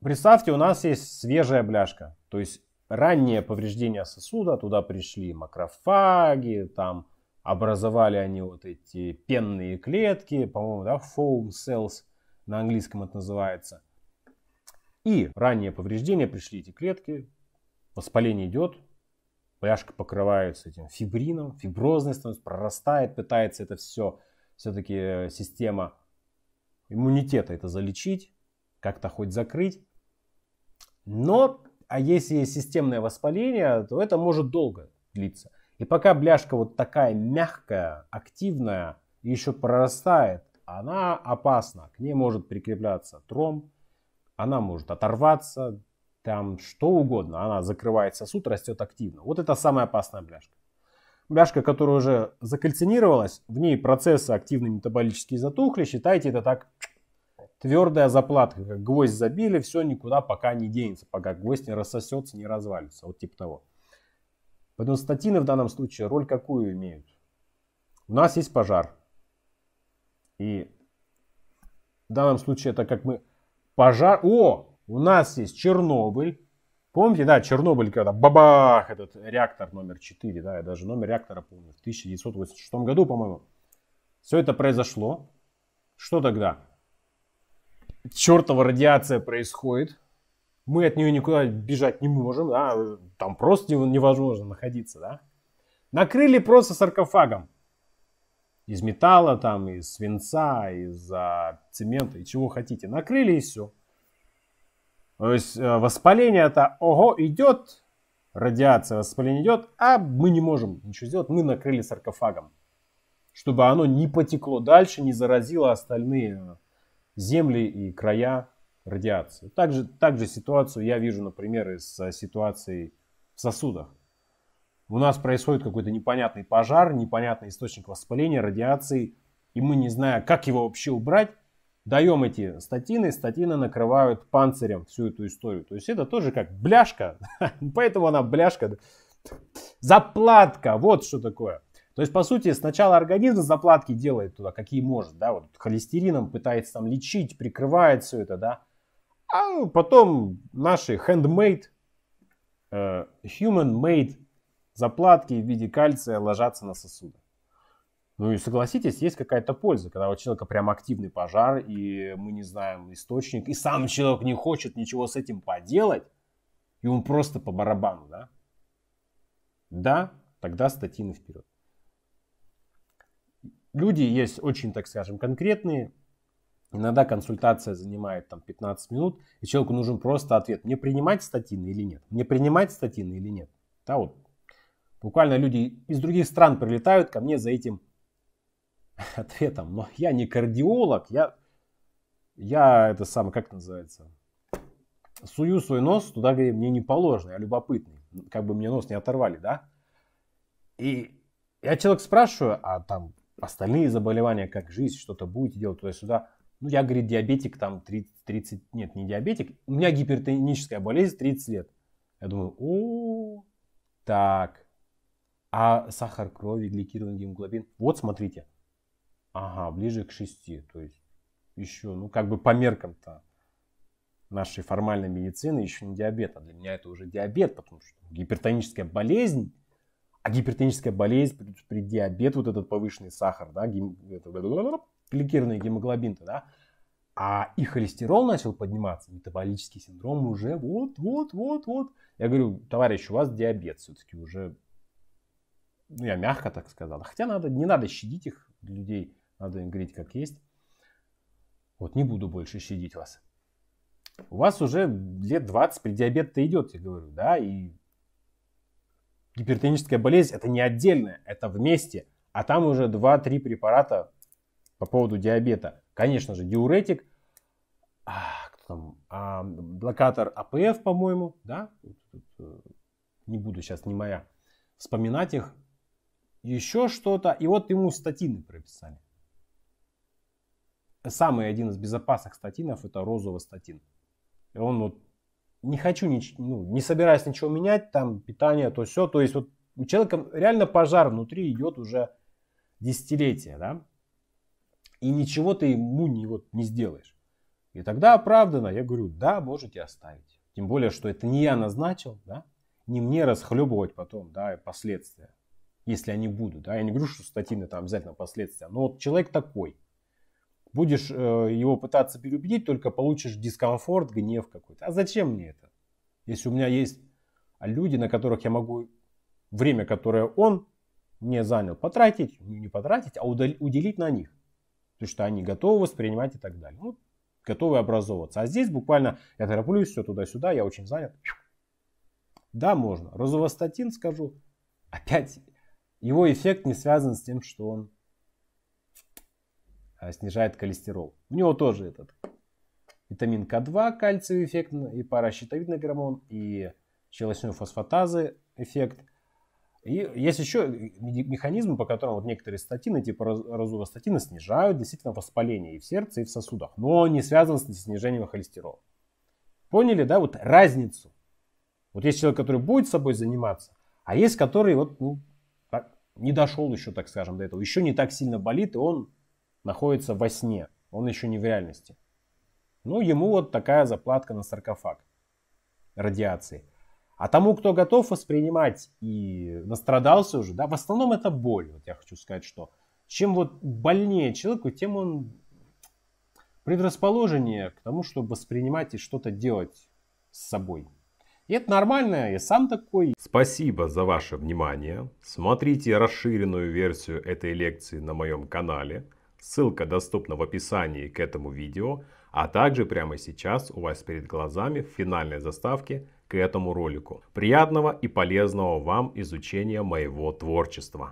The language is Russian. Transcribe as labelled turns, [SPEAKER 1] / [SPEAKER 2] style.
[SPEAKER 1] Представьте, у нас есть свежая бляшка, то есть раннее повреждение сосуда, туда пришли макрофаги, там образовали они вот эти пенные клетки, по-моему, да, foam cells на английском это называется. И раннее повреждение, пришли эти клетки, воспаление идет, бляшка покрывается этим фибрином, фиброзность становится, прорастает, пытается это все, все-таки э, система иммунитета это залечить, как-то хоть закрыть. Но, а если есть системное воспаление, то это может долго длиться. И пока бляшка вот такая мягкая, активная, еще прорастает, она опасна. К ней может прикрепляться тромб, она может оторваться, там что угодно. Она закрывает сосуд, растет активно. Вот это самая опасная бляшка. Бляшка, которая уже закальцинировалась, в ней процессы активные метаболические затухли, считайте это так твердая заплатка, как гвоздь забили, все никуда пока не денется, пока гвоздь не рассосется, не развалится, вот типа того. Поэтому статины в данном случае роль какую имеют? У нас есть пожар. И в данном случае это как мы пожар... О, у нас есть Чернобыль. Помните, да, Чернобыль, когда бабах, этот реактор номер 4, да, я даже номер реактора помню, в 1986 году, по-моему. Все это произошло. Что тогда? чертова радиация происходит, мы от нее никуда бежать не можем, да, там просто невозможно находиться, да. Накрыли просто саркофагом из металла, там, из свинца, из а, цемента и чего хотите. Накрыли и все. То есть э, воспаление это, ого, идет, радиация, воспаление идет, а мы не можем ничего сделать, мы накрыли саркофагом, чтобы оно не потекло дальше, не заразило остальные земли и края радиации. Также, также ситуацию я вижу, например, из ситуации в сосудах. У нас происходит какой-то непонятный пожар, непонятный источник воспаления, радиации, и мы, не зная, как его вообще убрать, даем эти статины, статины накрывают панцирем всю эту историю. То есть это тоже как бляшка, поэтому она бляшка, заплатка, вот что такое. То есть, по сути, сначала организм заплатки делает туда, какие может, да, вот холестерином пытается там лечить, прикрывает все это, да. А потом наши handmade, э, human-made заплатки в виде кальция ложатся на сосуды. Ну и согласитесь, есть какая-то польза, когда у человека прям активный пожар, и мы не знаем источник, и сам человек не хочет ничего с этим поделать, и он просто по барабану, да? Да, тогда статины вперед. Люди есть очень, так скажем, конкретные. Иногда консультация занимает там 15 минут, и человеку нужен просто ответ, мне принимать статины или нет. Мне принимать статины или нет. Да, вот. Буквально люди из других стран прилетают ко мне за этим ответом. Но я не кардиолог, я, я это самое, как это называется, сую свой нос туда, где мне не положено, я любопытный. Как бы мне нос не оторвали, да? И я человек спрашиваю, а там остальные заболевания, как жизнь, что-то будете делать туда-сюда. Ну, я, говорит, диабетик там 30, 30, нет, не диабетик, у меня гипертоническая болезнь 30 лет. Я думаю, о, так, а сахар крови, гликированный гемоглобин, вот смотрите, ага, ближе к 6, то есть еще, ну, как бы по меркам-то нашей формальной медицины еще не диабет, а для меня это уже диабет, потому что гипертоническая болезнь, а гипертоническая болезнь, преддиабет, вот этот повышенный сахар, да, гем... гемоглобин, да, а и холестерол начал подниматься, метаболический синдром уже вот, вот, вот, вот. Я говорю, товарищ, у вас диабет все-таки уже, ну я мягко так сказал, хотя надо, не надо щадить их людей, надо им говорить как есть. Вот не буду больше щадить вас. У вас уже лет 20 диабет то идет, я говорю, да, и гипертоническая болезнь это не отдельная, это вместе. А там уже 2-3 препарата по поводу диабета. Конечно же, диуретик, а, кто там, а, блокатор АПФ, по-моему, да? Э, не буду сейчас, не моя. Вспоминать их. Еще что-то. И вот ему статины прописали. Самый один из безопасных статинов это розовый статин. И он вот не хочу, нич- ну, не собираюсь ничего менять, там питание, то все. То есть вот у человека реально пожар внутри идет уже десятилетия, да? И ничего ты ему не, вот, не сделаешь. И тогда оправданно я говорю, да, можете оставить. Тем более, что это не я назначил, да? Не мне расхлебывать потом, да, последствия, если они будут, да? Я не говорю, что статины там обязательно последствия, но вот человек такой – Будешь э, его пытаться переубедить, только получишь дискомфорт, гнев какой-то. А зачем мне это? Если у меня есть люди, на которых я могу время, которое он мне занял, потратить, ну, не потратить, а уделить на них. То есть, что они готовы воспринимать и так далее. Ну, готовы образовываться. А здесь буквально я тороплюсь, все туда-сюда, я очень занят. Да, можно. Розовостатин, скажу, опять его эффект не связан с тем, что он а, снижает холестерол. У него тоже этот витамин К2, кальциевый эффект, и паращитовидный гормон, и щелочной фосфатазы эффект. И есть еще механизмы, по которым вот некоторые статины, типа разува статина, снижают действительно воспаление и в сердце, и в сосудах, но не связано с снижением холестерола. Поняли, да, вот разницу. Вот есть человек, который будет собой заниматься, а есть, который вот, ну, так, не дошел еще, так скажем, до этого, еще не так сильно болит, и он находится во сне, он еще не в реальности. Ну, ему вот такая заплатка на саркофаг радиации. А тому, кто готов воспринимать и настрадался уже, да, в основном это боль, вот я хочу сказать, что чем вот больнее человеку, тем он предрасположение к тому, чтобы воспринимать и что-то делать с собой. И это нормально, я сам такой. Спасибо за ваше внимание. Смотрите расширенную версию этой лекции на моем канале – Ссылка доступна в описании к этому видео, а также прямо сейчас у вас перед глазами в финальной заставке к этому ролику. Приятного и полезного вам изучения моего творчества!